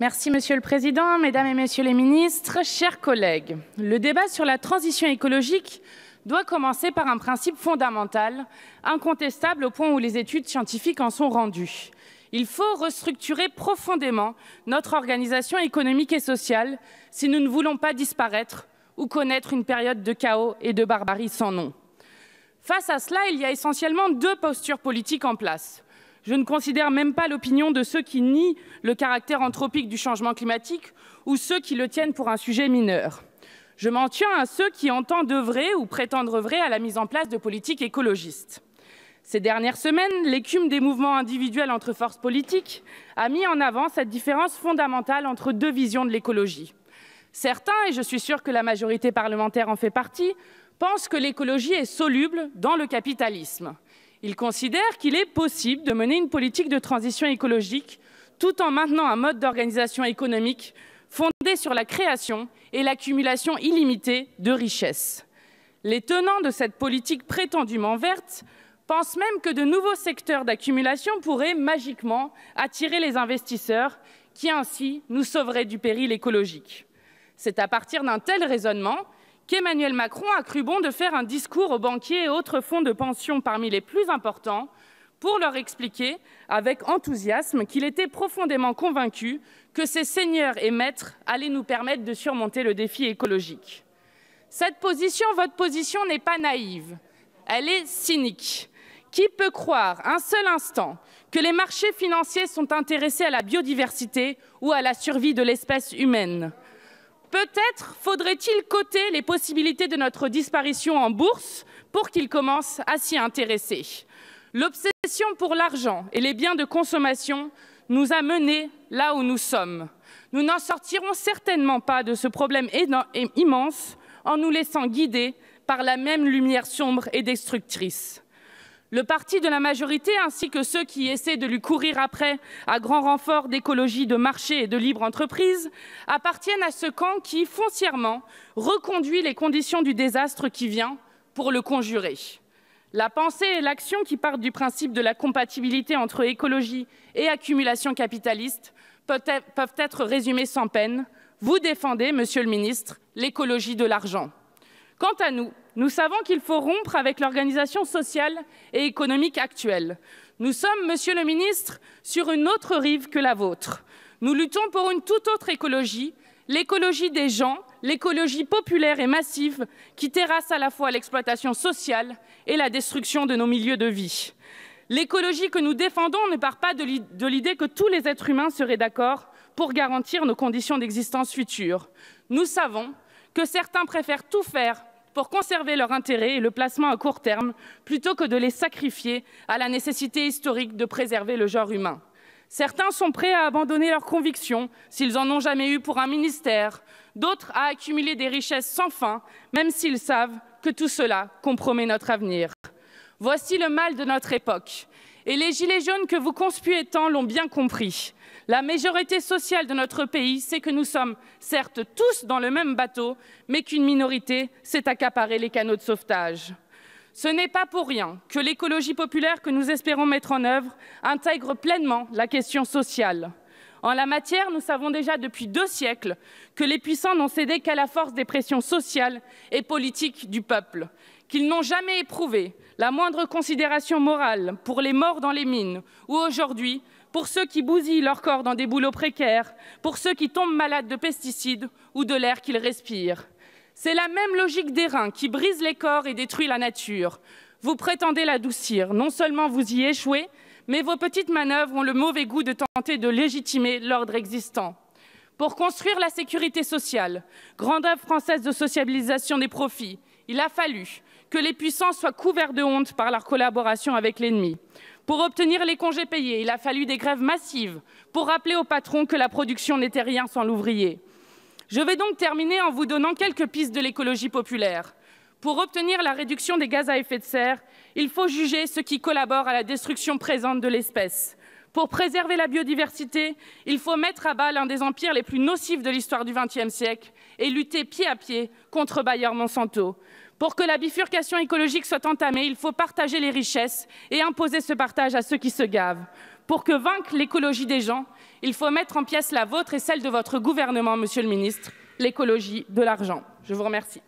Merci, Monsieur le Président, Mesdames et Messieurs les ministres, chers collègues. Le débat sur la transition écologique doit commencer par un principe fondamental, incontestable au point où les études scientifiques en sont rendues. Il faut restructurer profondément notre organisation économique et sociale si nous ne voulons pas disparaître ou connaître une période de chaos et de barbarie sans nom. Face à cela, il y a essentiellement deux postures politiques en place. Je ne considère même pas l'opinion de ceux qui nient le caractère anthropique du changement climatique ou ceux qui le tiennent pour un sujet mineur. Je m'en tiens à ceux qui entendent œuvrer ou prétendent œuvrer à la mise en place de politiques écologistes. Ces dernières semaines, l'écume des mouvements individuels entre forces politiques a mis en avant cette différence fondamentale entre deux visions de l'écologie. Certains, et je suis sûre que la majorité parlementaire en fait partie, pensent que l'écologie est soluble dans le capitalisme. Il considère qu'il est possible de mener une politique de transition écologique tout en maintenant un mode d'organisation économique fondé sur la création et l'accumulation illimitée de richesses. Les tenants de cette politique prétendument verte pensent même que de nouveaux secteurs d'accumulation pourraient magiquement attirer les investisseurs qui ainsi nous sauveraient du péril écologique. C'est à partir d'un tel raisonnement qu'Emmanuel Macron a cru bon de faire un discours aux banquiers et autres fonds de pension parmi les plus importants pour leur expliquer avec enthousiasme qu'il était profondément convaincu que ces seigneurs et maîtres allaient nous permettre de surmonter le défi écologique. Cette position, votre position n'est pas naïve, elle est cynique. Qui peut croire un seul instant que les marchés financiers sont intéressés à la biodiversité ou à la survie de l'espèce humaine Peut-être faudrait-il coter les possibilités de notre disparition en bourse pour qu'ils commencent à s'y intéresser. L'obsession pour l'argent et les biens de consommation nous a menés là où nous sommes. Nous n'en sortirons certainement pas de ce problème immense en nous laissant guider par la même lumière sombre et destructrice. Le parti de la majorité, ainsi que ceux qui essaient de lui courir après à grand renfort d'écologie de marché et de libre entreprise, appartiennent à ce camp qui, foncièrement, reconduit les conditions du désastre qui vient pour le conjurer. La pensée et l'action qui partent du principe de la compatibilité entre écologie et accumulation capitaliste peuvent être résumées sans peine. Vous défendez, monsieur le ministre, l'écologie de l'argent. Quant à nous, nous savons qu'il faut rompre avec l'organisation sociale et économique actuelle. Nous sommes, Monsieur le Ministre, sur une autre rive que la vôtre. Nous luttons pour une toute autre écologie, l'écologie des gens, l'écologie populaire et massive qui terrasse à la fois l'exploitation sociale et la destruction de nos milieux de vie. L'écologie que nous défendons ne part pas de l'idée que tous les êtres humains seraient d'accord pour garantir nos conditions d'existence futures. Nous savons que certains préfèrent tout faire pour conserver leur intérêt et le placement à court terme, plutôt que de les sacrifier à la nécessité historique de préserver le genre humain. Certains sont prêts à abandonner leurs convictions s'ils en ont jamais eu pour un ministère, d'autres à accumuler des richesses sans fin, même s'ils savent que tout cela compromet notre avenir. Voici le mal de notre époque. Et les Gilets jaunes que vous conspuez tant l'ont bien compris. La majorité sociale de notre pays sait que nous sommes certes tous dans le même bateau, mais qu'une minorité s'est accaparée les canaux de sauvetage. Ce n'est pas pour rien que l'écologie populaire que nous espérons mettre en œuvre intègre pleinement la question sociale. En la matière, nous savons déjà depuis deux siècles que les puissants n'ont cédé qu'à la force des pressions sociales et politiques du peuple qu'ils n'ont jamais éprouvé la moindre considération morale pour les morts dans les mines ou aujourd'hui pour ceux qui bousillent leur corps dans des boulots précaires, pour ceux qui tombent malades de pesticides ou de l'air qu'ils respirent. C'est la même logique reins qui brise les corps et détruit la nature. Vous prétendez l'adoucir. Non seulement vous y échouez, mais vos petites manœuvres ont le mauvais goût de tenter de légitimer l'ordre existant. Pour construire la sécurité sociale, grande œuvre française de sociabilisation des profits, il a fallu que les puissants soient couverts de honte par leur collaboration avec l'ennemi. Pour obtenir les congés payés, il a fallu des grèves massives pour rappeler aux patrons que la production n'était rien sans l'ouvrier. Je vais donc terminer en vous donnant quelques pistes de l'écologie populaire. Pour obtenir la réduction des gaz à effet de serre, il faut juger ceux qui collaborent à la destruction présente de l'espèce. Pour préserver la biodiversité, il faut mettre à bas l'un des empires les plus nocifs de l'histoire du XXe siècle et lutter pied à pied contre Bayer Monsanto. Pour que la bifurcation écologique soit entamée, il faut partager les richesses et imposer ce partage à ceux qui se gavent. Pour que vainque l'écologie des gens, il faut mettre en pièce la vôtre et celle de votre gouvernement, monsieur le ministre, l'écologie de l'argent. Je vous remercie.